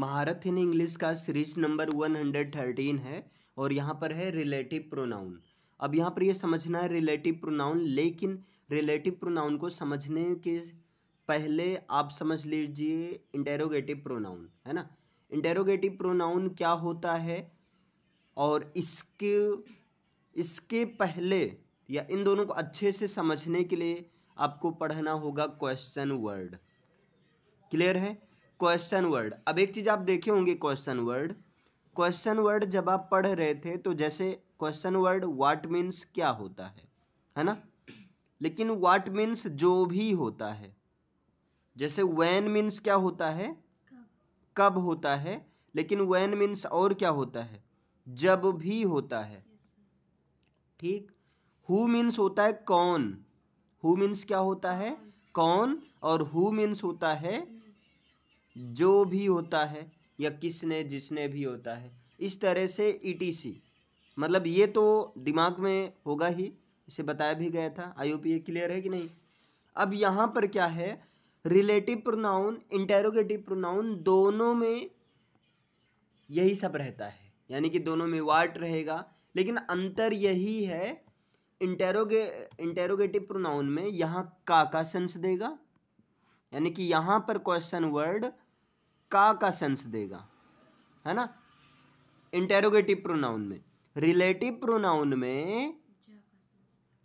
महारथ in English का series number one hundred thirteen है और यहाँ पर है रिलेटिव प्रोनाउन अब यहाँ पर ये यह समझना है रिलेटिव प्रोनाउन लेकिन रिलेटिव प्रोनाउन को समझने के पहले आप समझ लीजिए इंटेरोगेटिव प्रोनाउन है ना इंटेरोगेटिव प्रोनाउन क्या होता है और इसके इसके पहले या इन दोनों को अच्छे से समझने के लिए आपको पढ़ना होगा क्वेश्चन वर्ड क्लियर है क्वेश्चन वर्ड अब एक चीज़ आप देखे होंगे क्वेश्चन वर्ड क्वेश्चन वर्ड जब आप पढ़ रहे थे तो जैसे क्वेश्चन वर्ड वाट मीन्स क्या होता है है ना लेकिन वाट मीन्स जो भी होता है जैसे वैन मीन्स क्या होता है कब होता है लेकिन वैन मीन्स और क्या होता है जब भी होता है ठीक हु मीन्स होता है कौन हु मीन्स क्या होता है कौन और हु मीन्स होता है जो भी होता है या किसने जिसने भी होता है इस तरह से ईटीसी e मतलब ये तो दिमाग में होगा ही इसे बताया भी गया था आई क्लियर है कि नहीं अब यहाँ पर क्या है रिलेटिव प्रोनाउन इंटेरोगेटिव प्रोनाउन दोनों में यही सब रहता है यानी कि दोनों में वाट रहेगा लेकिन अंतर यही है इंटेरोगे इंटेरोगेटिव प्रोनाउन में यहाँ का का सेंस देगा यानी कि यहां पर क्वेश्चन वर्ड का का सेंस देगा है ना इंटेरोगेटिव प्रोनाउन में रिलेटिव प्रोनाउन में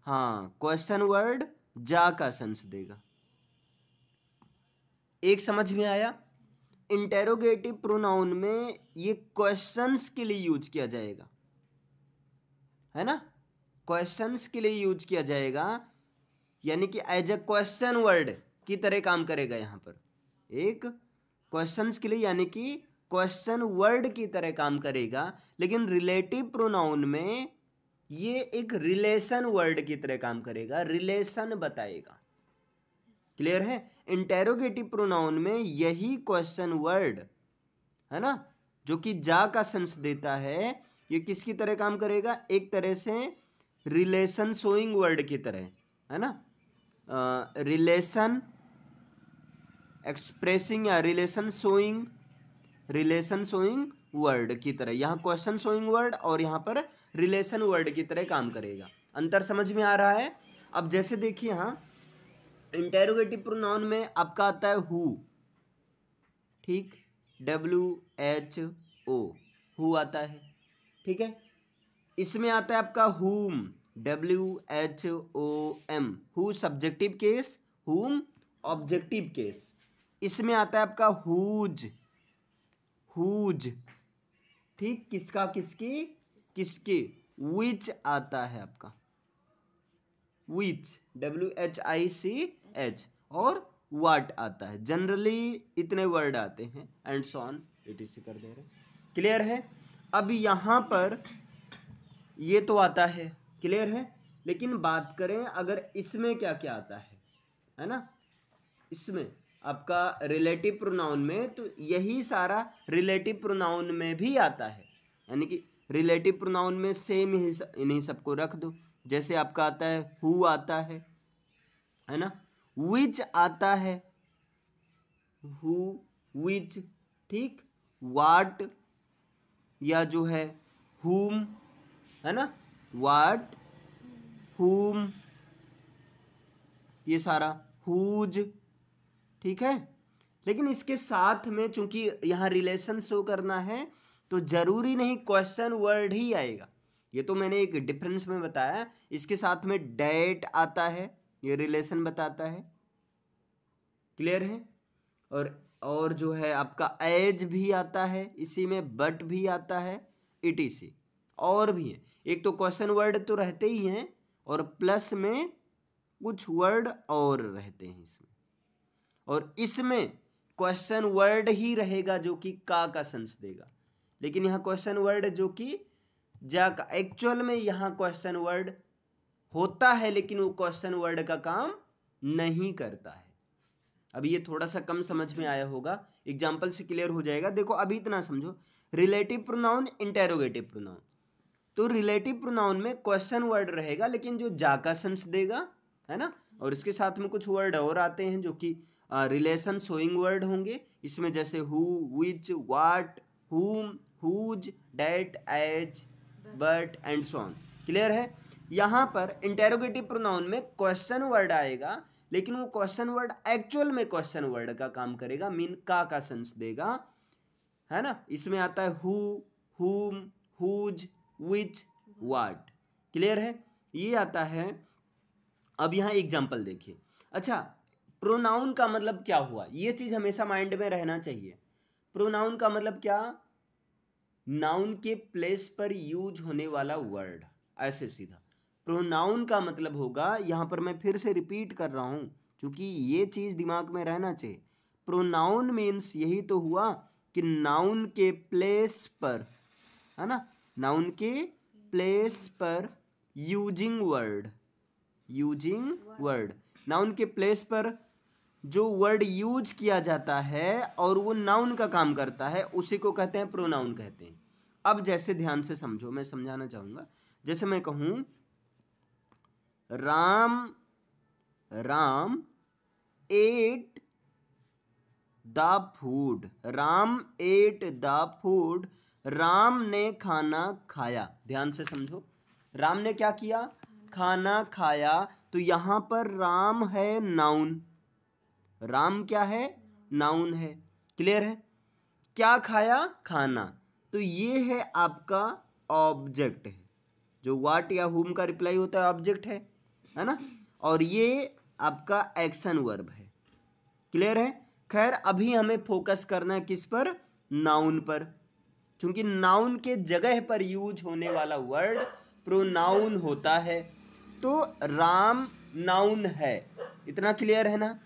हाँ क्वेश्चन वर्ड जा का सेंस देगा एक समझ में आया इंटेरोगेटिव प्रोनाउन में ये क्वेश्चंस के लिए यूज किया जाएगा है ना क्वेश्चंस के लिए यूज किया जाएगा यानी कि एज अ क्वेश्चन वर्ड की तरह काम करेगा यहाँ पर एक क्वेश्चन के लिए यानी कि क्वेश्चन वर्ड की तरह काम करेगा लेकिन रिलेटिव प्रोनाउन में ये एक रिलेशन वर्ड की तरह काम करेगा रिलेशन बताएगा क्लियर है इंटेरोगेटिव प्रोनाउन में यही क्वेश्चन वर्ड है ना जो कि जा का सेंस देता है ये किसकी तरह काम करेगा एक तरह से रिलेशन शोइंग वर्ड की तरह है ना रिलेशन uh, एक्सप्रेसिंग या relation showing relation showing word की तरह यहाँ क्वेश्चन सोइंग वर्ड और यहाँ पर रिलेशन वर्ड की तरह काम करेगा अंतर समझ में आ रहा है अब जैसे देखिए यहाँ इंटेरोगेटिव प्रोनाउन में आपका आता है हु ठीक डब्ल्यू एच ओ हु आता है ठीक है इसमें आता है आपका whom W H O M who subjective case whom objective case इसमें आता है आपका हुज हुज ठीक किसका किसकी किसकी विच आता है आपका which W H I C H और वाट आता है जनरली इतने वर्ड आते हैं एंड सॉन इट इज कर दे रहे क्लियर है अब यहां पर ये तो आता है क्लियर है लेकिन बात करें अगर इसमें क्या क्या आता है है ना इसमें आपका रिलेटिव प्रोनाउन में तो यही सारा रिलेटिव प्रोनाउन में भी आता है यानी कि रिलेटिव प्रोनाउन में सेम ही इन्हीं सबको रख दो जैसे आपका आता है हु आता है है ना विच आता है हु विच ठीक वाट या जो है हुम है ना वाट हुम ये सारा हुज ठीक है लेकिन इसके साथ में चूंकि यहाँ रिलेशन शो करना है तो ज़रूरी नहीं क्वेश्चन वर्ड ही आएगा ये तो मैंने एक डिफरेंस में बताया इसके साथ में डेट आता है ये रिलेशन बताता है क्लियर है और और जो है आपका एज भी आता है इसी में बट भी आता है इटीसी और भी है एक तो क्वेश्चन वर्ड तो रहते ही हैं और प्लस में कुछ वर्ड और रहते हैं इसमें और इसमें क्वेश्चन वर्ड ही रहेगा जो कि का का सेंस देगा लेकिन यहाँ क्वेश्चन वर्ड जो कि जा का एक्चुअल में यहां क्वेश्चन वर्ड होता है लेकिन वो क्वेश्चन वर्ड का काम नहीं करता है अभी ये थोड़ा सा कम समझ में आया होगा एग्जाम्पल से क्लियर हो जाएगा देखो अभी इतना समझो रिलेटिव प्रोनाउन इंटेरोगेटिव प्रोनाउन तो रिलेटिव प्रोनाउन में क्वेश्चन वर्ड रहेगा लेकिन जो जा का सेंस देगा है ना और इसके साथ में कुछ वर्ड और आते हैं जो कि रिलेशन शोइंग वर्ड होंगे इसमें जैसे who which what whom whose that as but and so on clear है यहाँ पर इंटेरोगेटिव प्रोनाउन में क्वेश्चन वर्ड आएगा लेकिन वो क्वेश्चन वर्ड एक्चुअल में क्वेश्चन वर्ड का काम करेगा मीन का का सेंस देगा है ना इसमें आता है हु हुम हुज विच वाट क्लियर है ये आता है अब यहाँ एग्जाम्पल देखिए अच्छा प्रोनाउन का मतलब क्या हुआ ये चीज हमेशा माइंड में रहना चाहिए प्रोनाउन का मतलब क्या नाउन के प्लेस पर यूज होने वाला वर्ड ऐसे सीधा प्रोनाउन का मतलब होगा यहां पर मैं फिर से रिपीट कर रहा हूं क्योंकि ये चीज़ दिमाग में रहना चाहिए प्रोनाउन मीन्स यही तो हुआ कि नाउन के प्लेस पर है ना नाउन के प्लेस पर using word using word noun के प्लेस पर जो वर्ड यूज किया जाता है और वो नाउन का काम करता है उसी को कहते हैं प्रोनाउन कहते हैं अब जैसे ध्यान से समझो मैं समझाना चाहूंगा जैसे मैं कहूं Ram Ram ate the food Ram ate the food Ram ने खाना खाया ध्यान से समझो राम ने क्या किया खाना खाया तो यहां पर राम है नाउन राम क्या है नाउन है क्लियर है क्या खाया खाना तो ये है आपका ऑब्जेक्ट है जो वाट या हुम का रिप्लाई होता है ऑब्जेक्ट है है ना और ये आपका एक्शन वर्ब है क्लियर है खैर अभी हमें फोकस करना है किस पर नाउन पर क्योंकि नाउन के जगह पर यूज होने वाला वर्ड प्रोनाउन होता है तो राम नाउन है इतना क्लियर है ना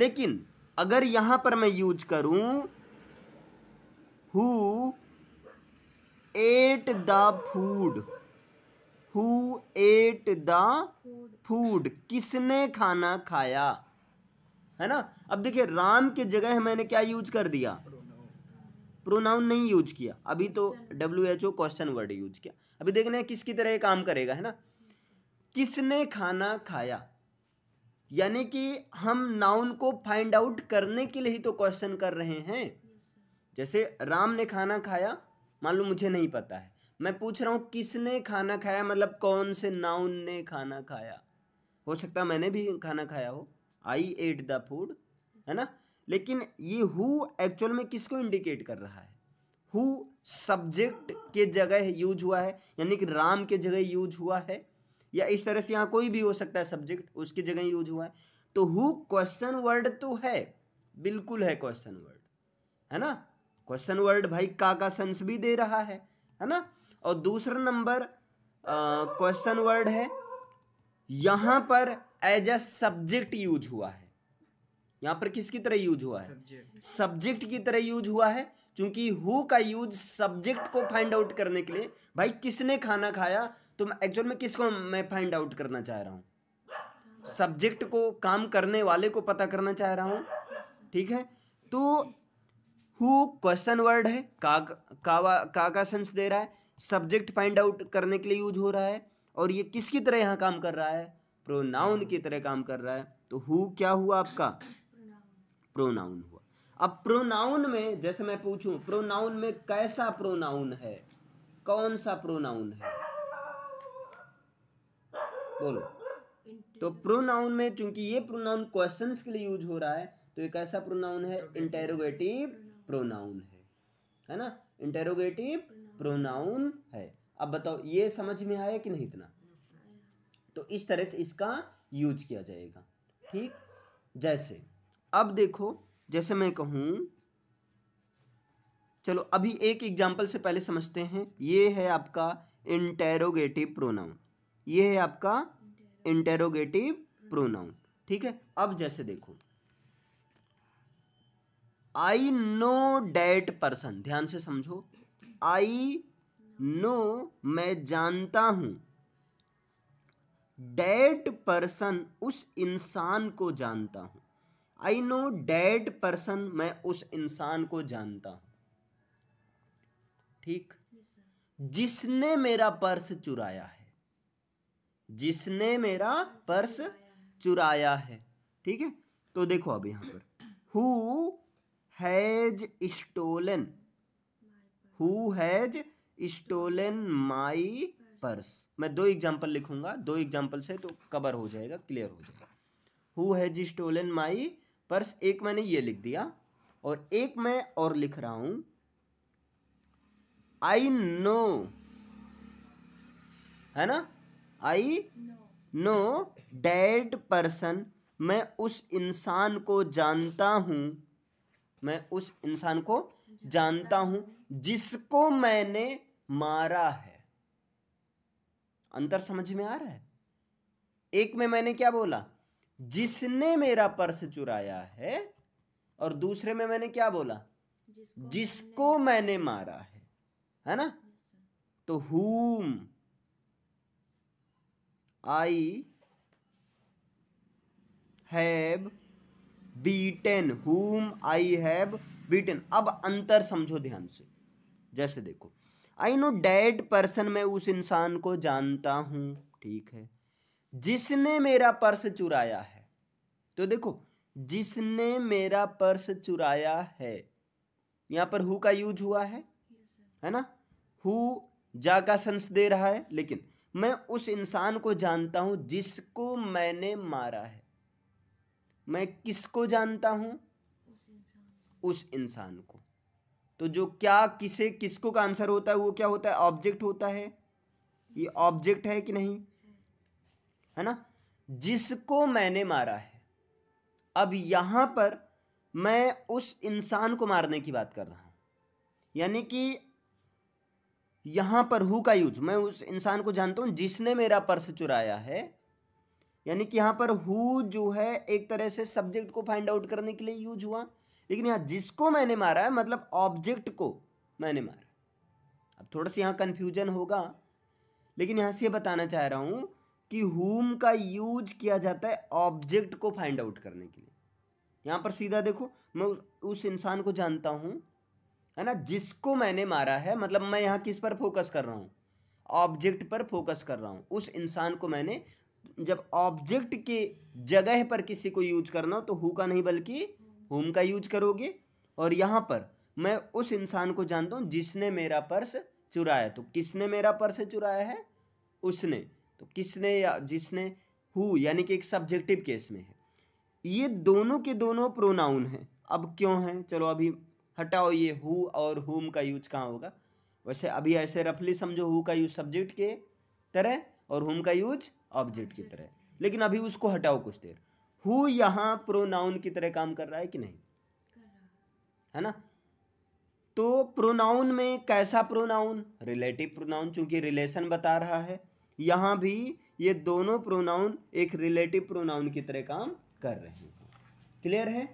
लेकिन अगर यहां पर मैं यूज करूं who ate the food who ate the food किसने खाना खाया है ना अब देखिए राम के जगह मैंने क्या यूज कर दिया प्रोनाउन नहीं यूज किया अभी तो W H O question word use किया अभी देखने किसकी तरह काम करेगा है ना किसने खाना खाया यानी कि हम नाउन को फाइंड आउट करने के लिए ही तो क्वेश्चन कर रहे हैं जैसे राम ने खाना खाया मान लो मुझे नहीं पता है मैं पूछ रहा हूँ किसने खाना खाया मतलब कौन से नाउन ने खाना खाया हो सकता है मैंने भी खाना खाया हो आई एट द फूड है ना लेकिन ये हु एक्चुअल में किसको इंडिकेट कर रहा है हु सब्जेक्ट के जगह यूज हुआ है यानी कि राम के जगह यूज हुआ है या इस तरह से यहाँ कोई भी हो सकता है सब्जेक्ट उसकी जगह यूज हुआ है तो हु क्वेश्चन वर्ड तो है बिल्कुल है क्वेश्चन वर्ड है ना क्वेश्चन वर्ड भाई का का सेंस भी दे रहा है है ना और दूसरा नंबर क्वेश्चन वर्ड है यहां पर एज अ सब्जेक्ट यूज हुआ है यहां पर किसकी तरह यूज हुआ है सब्जेक्ट की तरह यूज हुआ है क्योंकि हु का यूज सब्जेक्ट को फाइंड आउट करने के लिए भाई किसने खाना खाया तो मैं एक्चुअल में किसको मैं फाइंड आउट करना चाह रहा हूँ सब्जेक्ट को काम करने वाले को पता करना चाह रहा हूँ ठीक है तो हु क्वेश्चन वर्ड है का का, का का सेंस दे रहा है सब्जेक्ट फाइंड आउट करने के लिए यूज हो रहा है और ये किसकी तरह यहाँ काम कर रहा है प्रोनाउन की तरह काम कर रहा है तो हु क्या हुआ आपका प्रोनाउन हुआ अब प्रोनाउन में जैसे मैं पूछूं प्रोनाउन में कैसा प्रोनाउन है कौन सा प्रोनाउन है बोलो तो प्रोनाउन में चूंकि ये प्रोनाउन क्वेश्चन के लिए यूज हो रहा है तो एक ऐसा प्रोनाउन है इंटेरोगेटिव प्रोनाउन है है ना इंटेरोगेटिव प्रोनाउन है अब बताओ ये समझ में आया कि नहीं इतना तो इस तरह से इसका यूज किया जाएगा ठीक जैसे अब देखो जैसे मैं कहूं चलो अभी एक एग्जाम्पल से पहले समझते हैं ये है आपका इंटेरोगेटिव प्रोनाउन ये है आपका इंटेरोगेटिव प्रोनाउन ठीक है अब जैसे देखो आई नो डैट पर्सन ध्यान से समझो आई नो मैं जानता हूं डैट पर्सन उस इंसान को जानता हूं आई नो डैट पर्सन मैं उस इंसान को जानता हूं ठीक जिसने मेरा पर्स चुराया है जिसने मेरा पर्स चुराया है ठीक है तो देखो अब यहां पर who has stolen who has stolen my purse मैं दो एग्जाम्पल लिखूंगा दो एग्जाम्पल से तो कवर हो जाएगा क्लियर हो जाएगा who has stolen my purse एक मैंने ये लिख दिया और एक मैं और लिख रहा हूं आई नो है ना आई नो डेड पर्सन मैं उस इंसान को जानता हूँ मैं उस इंसान को जानता हूँ जिसको मैंने मारा है अंतर समझ में आ रहा है एक में मैंने क्या बोला जिसने मेरा पर्स चुराया है और दूसरे में मैंने क्या बोला जिसको, जिसको मैंने, मैंने मारा है है ना तो हुम आई हैव बीटेन हुम आई हैव बीटेन अब अंतर समझो ध्यान से जैसे देखो आई नो डेड पर्सन मैं उस इंसान को जानता हूं ठीक है जिसने मेरा पर्स चुराया है तो देखो जिसने मेरा पर्स चुराया है यहां पर हु का यूज हुआ है है ना हु जा का सेंस दे रहा है लेकिन मैं उस इंसान को जानता हूँ जिसको मैंने मारा है मैं किसको जानता हूँ उस इंसान को तो जो क्या किसे किसको का आंसर होता है वो क्या होता है ऑब्जेक्ट होता है ये ऑब्जेक्ट है कि नहीं है ना जिसको मैंने मारा है अब यहां पर मैं उस इंसान को मारने की बात कर रहा हूं यानी कि यहाँ पर हु का यूज मैं उस इंसान को जानता हूँ जिसने मेरा पर्स चुराया है यानी कि यहाँ पर हु जो है एक तरह से सब्जेक्ट को फाइंड आउट करने के लिए यूज हुआ लेकिन यहां जिसको मैंने मारा है मतलब ऑब्जेक्ट को मैंने मारा अब थोड़ा सा यहाँ कंफ्यूजन होगा लेकिन यहाँ से बताना चाह रहा हूं कि हुम का यूज किया जाता है ऑब्जेक्ट को फाइंड आउट करने के लिए यहाँ पर सीधा देखो मैं उस इंसान को जानता हूँ है ना जिसको मैंने मारा है मतलब मैं यहाँ किस पर फोकस कर रहा हूँ ऑब्जेक्ट पर फोकस कर रहा हूँ उस इंसान को मैंने जब ऑब्जेक्ट के जगह पर किसी को यूज करना हो तो हु का नहीं बल्कि होम का यूज करोगे और यहाँ पर मैं उस इंसान को जानता हूँ जिसने मेरा पर्स चुराया तो किसने मेरा पर्स चुराया है उसने तो किसने या जिसने हु यानी कि एक सब्जेक्टिव केस में है ये दोनों के दोनों प्रोनाउन हैं अब क्यों हैं चलो अभी हटाओ ये हु और हुम का यूज कहाँ होगा वैसे अभी ऐसे रफली समझो हु का यूज सब्जेक्ट के तरह और हुम का यूज ऑब्जेक्ट की तरह लेकिन अभी उसको हटाओ कुछ देर हु यहाँ प्रोनाउन की तरह काम कर रहा है कि नहीं है ना तो प्रोनाउन में कैसा प्रोनाउन रिलेटिव प्रोनाउन चूंकि रिलेशन बता रहा है यहां भी ये दोनों प्रोनाउन एक रिलेटिव प्रोनाउन की तरह काम कर रहे हैं क्लियर है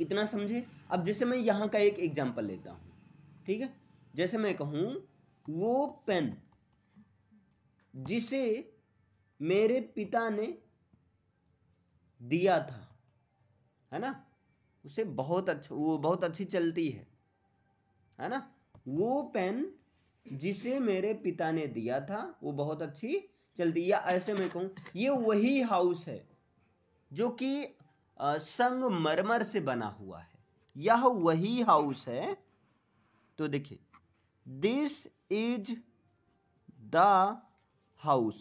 इतना समझे अब जैसे मैं यहाँ का एक एग्जाम्पल लेता हूँ ठीक है जैसे मैं कहूँ वो पेन जिसे मेरे पिता ने दिया था है ना उसे बहुत अच्छा वो बहुत अच्छी चलती है है ना वो पेन जिसे मेरे पिता ने दिया था वो बहुत अच्छी चलती या ऐसे मैं कहूँ ये वही हाउस है जो कि संगमरमर से बना हुआ है यह वही हाउस है तो देखिए दिस इज द हाउस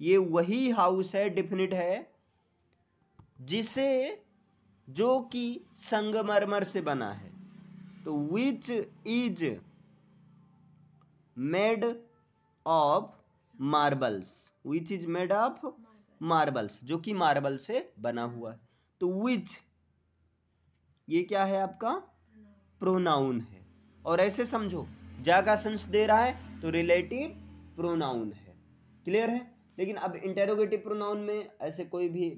ये वही हाउस है डिफिनिट है जिसे जो कि संगमरमर से बना है तो which is made of marbles which is made of marbles जो कि मार्बल से बना हुआ है तो विच ये क्या है आपका प्रोनाउन है और ऐसे समझो जा का सेंस दे रहा है तो रिलेटिव प्रोनाउन है क्लियर है लेकिन अब इंटेरोगेटिव प्रोनाउन में ऐसे कोई भी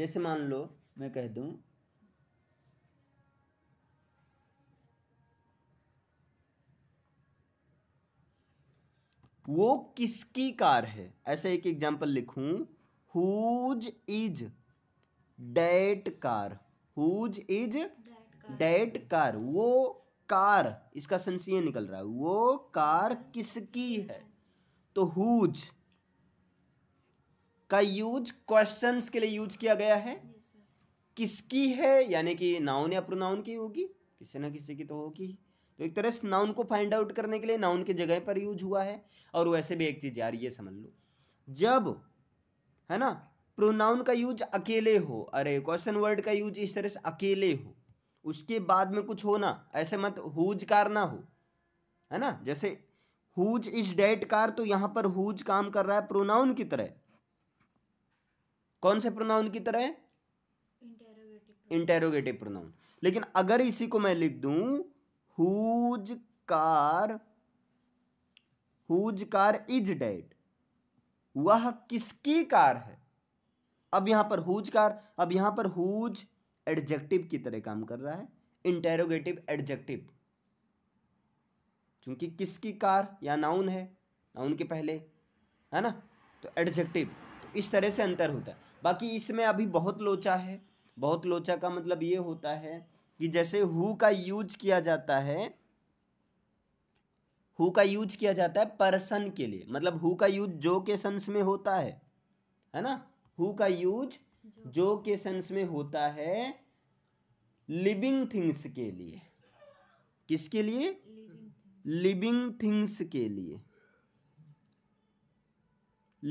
जैसे मान लो मैं कह दूं वो किसकी कार है ऐसा एक एग्जांपल लिखूं whose is that car whose is that car वो कार इसका संशय निकल रहा है वो कार किसकी है तो हुज का यूज क्वेश्चंस के लिए यूज किया गया है किसकी है यानी कि नाउन या प्रोनाउन की होगी किसी ना किसी की तो होगी तो एक तरह से नाउन को फाइंड आउट करने के लिए नाउन की जगह पर यूज हुआ है और वैसे भी एक चीज़ यार ये समझ लो जब है ना प्रोनाउन का यूज अकेले हो अरे क्वेश्चन वर्ड का यूज इस तरह से अकेले हो उसके बाद में कुछ हो ना ऐसे मत हुज कार ना हो है ना जैसे हुज इज डेट कार तो यहां पर हुज काम कर रहा है प्रोनाउन की तरह कौन से प्रोनाउन की तरह इंटेरोगेटिव प्रोनाउन लेकिन अगर इसी को मैं लिख दू whose car whose car is that वह किसकी कार है अब यहाँ पर हुज कार अब यहाँ पर हुज एडजेक्टिव की तरह काम कर रहा है इंटेरोगेटिव एडजेक्टिव क्योंकि किसकी कार या नाउन है नाउन के पहले है ना तो एडजेक्टिव तो इस तरह से अंतर होता है बाकी इसमें अभी बहुत लोचा है बहुत लोचा का मतलब ये होता है कि जैसे हु का यूज किया जाता है हु का यूज किया जाता है पर्सन के लिए मतलब हु का यूज जो के सेंस में होता है है ना हु का यूज जो के सेंस में होता है लिविंग थिंग्स के लिए किसके लिए लिविंग थिंग्स के लिए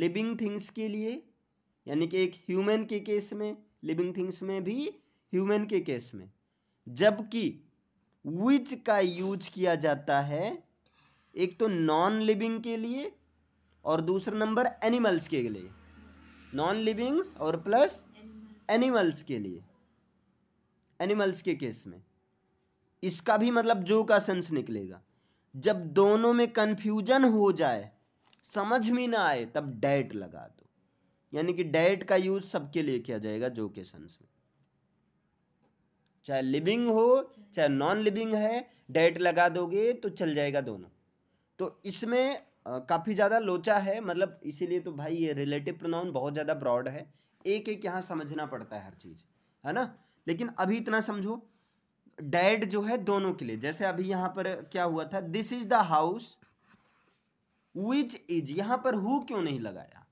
लिविंग थिंग्स के लिए यानी कि एक ह्यूमन के केस में लिविंग थिंग्स में भी ह्यूमन के केस में जबकि विच का यूज किया जाता है एक तो नॉन लिविंग के लिए और दूसरा नंबर एनिमल्स के लिए नॉन लिविंग्स और प्लस एनिमल्स के लिए एनिमल्स के केस में इसका भी मतलब जो का सेंस निकलेगा जब दोनों में कंफ्यूजन हो जाए समझ में ना आए तब डेट लगा दो यानी कि डेट का यूज सबके लिए किया जाएगा जो के सेंस में चाहे लिविंग हो चाहे नॉन लिविंग है डेट लगा दोगे तो चल जाएगा दोनों तो इसमें काफ़ी ज़्यादा लोचा है मतलब इसीलिए तो भाई ये रिलेटिव प्रोनाउन बहुत ज़्यादा ब्रॉड है एक एक यहाँ समझना पड़ता है हर चीज़ है ना लेकिन अभी इतना समझो डैड जो है दोनों के लिए जैसे अभी यहाँ पर क्या हुआ था this is the house which is यहाँ पर हु क्यों नहीं लगाया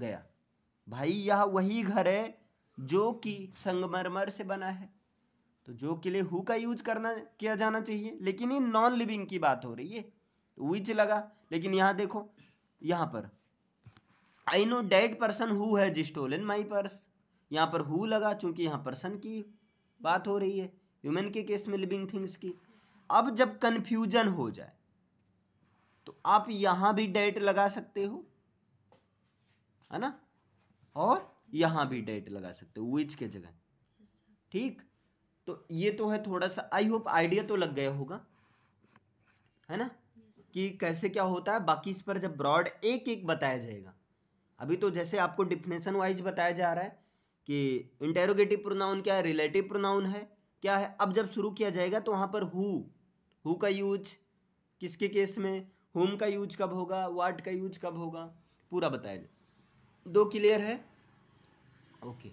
गया भाई यह वही घर है जो कि संगमरमर से बना है तो जो के लिए हु का यूज करना किया जाना चाहिए लेकिन ये नॉन लिविंग की बात हो रही है विच लगा लेकिन यहाँ देखो यहाँ पर I know that person who has stolen my purse यहाँ पर हु लगा चूंकि यहाँ पर्सन की बात हो रही है ह्यूमन के केस में लिविंग थिंग्स की अब जब कन्फ्यूजन हो जाए तो आप यहां भी डेट लगा सकते हो है ना और यहां भी डेट लगा सकते हो विच के जगह ठीक तो ये तो है थोड़ा सा आई होप आइडिया तो लग गया होगा है ना कि कैसे क्या होता है बाकी इस पर जब ब्रॉड एक एक बताया जाएगा अभी तो जैसे आपको डिफिनेशन वाइज बताया जा रहा है कि इंटेरोगेटिव प्रोनाउन क्या है रिलेटिव प्रोनाउन है क्या है अब जब शुरू किया जाएगा तो वहाँ पर हु हु का यूज किसके केस में होम का यूज कब होगा वाट का यूज कब होगा पूरा बताया जाए दो क्लियर है ओके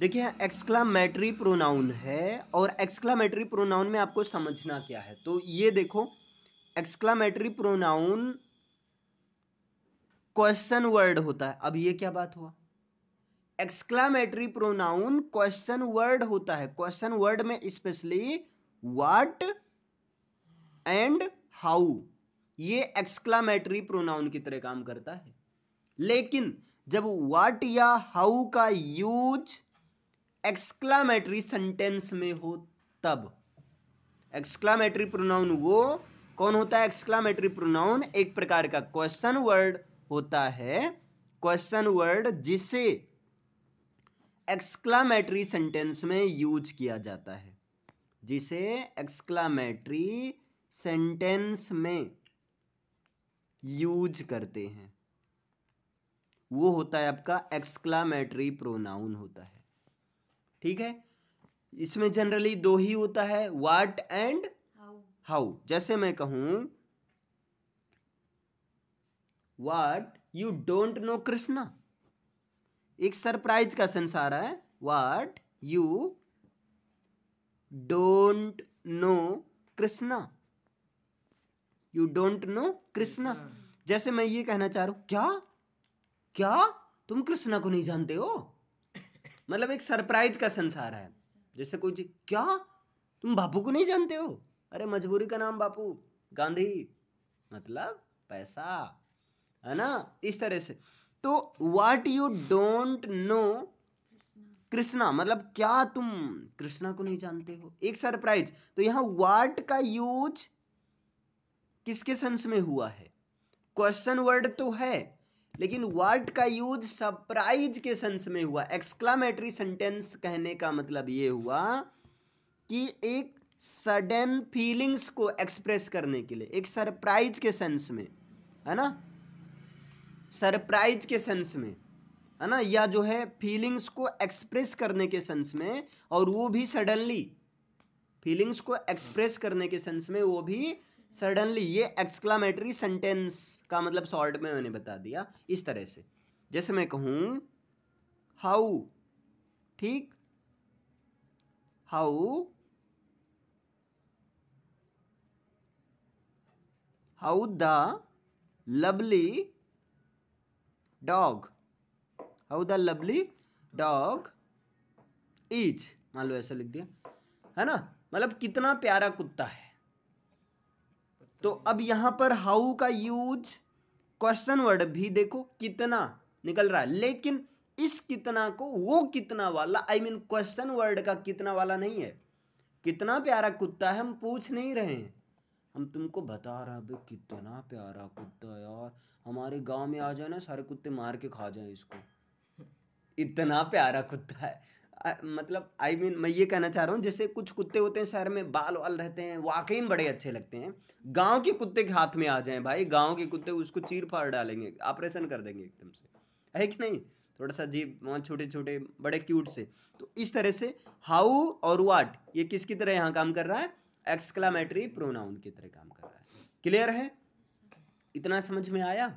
देखिए एक्सक्लामेटरी प्रोनाउन है और एक्सक्लामेटरी प्रोनाउन में आपको समझना क्या है तो ये देखो एक्सक्लामेटरी प्रोनाउन क्वेश्चन वर्ड होता है अब ये क्या बात हुआ एक्सक्लामेटरी प्रोनाउन क्वेश्चन वर्ड होता है क्वेश्चन वर्ड में स्पेशली वाट एंड हाउ ये एक्सक्लामेटरी प्रोनाउन की तरह काम करता है लेकिन जब वाट या हाउ का यूज एक्सक्लामेटरी सेंटेंस में हो तब एक्सक्लामेटरी प्रोनाउन वो कौन होता है एक्सक्लामेटरी प्रोनाउन एक प्रकार का क्वेश्चन वर्ड होता है क्वेश्चन वर्ड जिसे एक्सक्लामेटरी सेंटेंस में यूज किया जाता है जिसे एक्सक्लामेटरी सेंटेंस में यूज करते हैं वो होता है आपका एक्सक्लामेटरी प्रोनाउन होता है ठीक है इसमें जनरली दो ही होता है वाट एंड हाउ जैसे मैं कहूं what you don't know Krishna एक सरप्राइज का संसार है what you don't know Krishna you don't know Krishna जैसे मैं ये कहना चाह रहा हूं क्या क्या तुम कृष्णा को नहीं जानते हो मतलब एक सरप्राइज का संसार है जैसे कोई क्या तुम बापू को नहीं जानते हो अरे मजबूरी का नाम बापू गांधी मतलब पैसा है ना इस तरह से तो what you don't know Krishna मतलब क्या तुम कृष्णा को नहीं जानते हो एक सरप्राइज तो यहाँ वाट का यूज किसके सेंस में हुआ है क्वेश्चन वर्ड तो है लेकिन वाट का यूज सरप्राइज के सेंस में हुआ एक्सक्लामेटरी सेंटेंस कहने का मतलब ये हुआ कि एक सडन फीलिंग्स को एक्सप्रेस करने के लिए एक सरप्राइज के सेंस में है ना सरप्राइज के सेंस में है ना या जो है फीलिंग्स को एक्सप्रेस करने के सेंस में और वो भी सडनली फीलिंग्स को एक्सप्रेस करने के सेंस में वो भी सडनली ये एक्सक्लामेटरी सेंटेंस का मतलब शॉर्ट में मैंने बता दिया इस तरह से जैसे मैं कहूँ हाउ ठीक how how the lovely dog how the lovely dog is मान लो ऐसा लिख दिया है ना मतलब कितना प्यारा कुत्ता है तो अब यहां पर हाउ का यूज क्वेश्चन वर्ड भी देखो कितना निकल रहा है लेकिन इस कितना को वो कितना वाला आई मीन क्वेश्चन वर्ड का कितना वाला नहीं है कितना प्यारा कुत्ता है हम पूछ नहीं रहे हैं हम तुमको बता रहा है कितना प्यारा कुत्ता यार हमारे गांव में आ जाए ना सारे कुत्ते मार के खा जाए इसको इतना प्यारा कुत्ता है आ, मतलब आई I मीन mean, मैं ये कहना चाह रहा हूँ जैसे कुछ कुत्ते होते हैं शहर में बाल वाल रहते हैं वाकई में बड़े अच्छे लगते हैं गांव के कुत्ते के हाथ में आ जाए भाई गांव के कुत्ते उसको चीर फाड़ डालेंगे ऑपरेशन कर देंगे एकदम से है कि नहीं थोड़ा सा जीप वहाँ छोटे छोटे बड़े क्यूट से तो इस तरह से हाउ और वाट ये किसकी तरह यहाँ काम कर रहा है एक्सक्लामेटरी प्रोनाउन की तरह काम कर रहा है क्लियर है इतना समझ में आया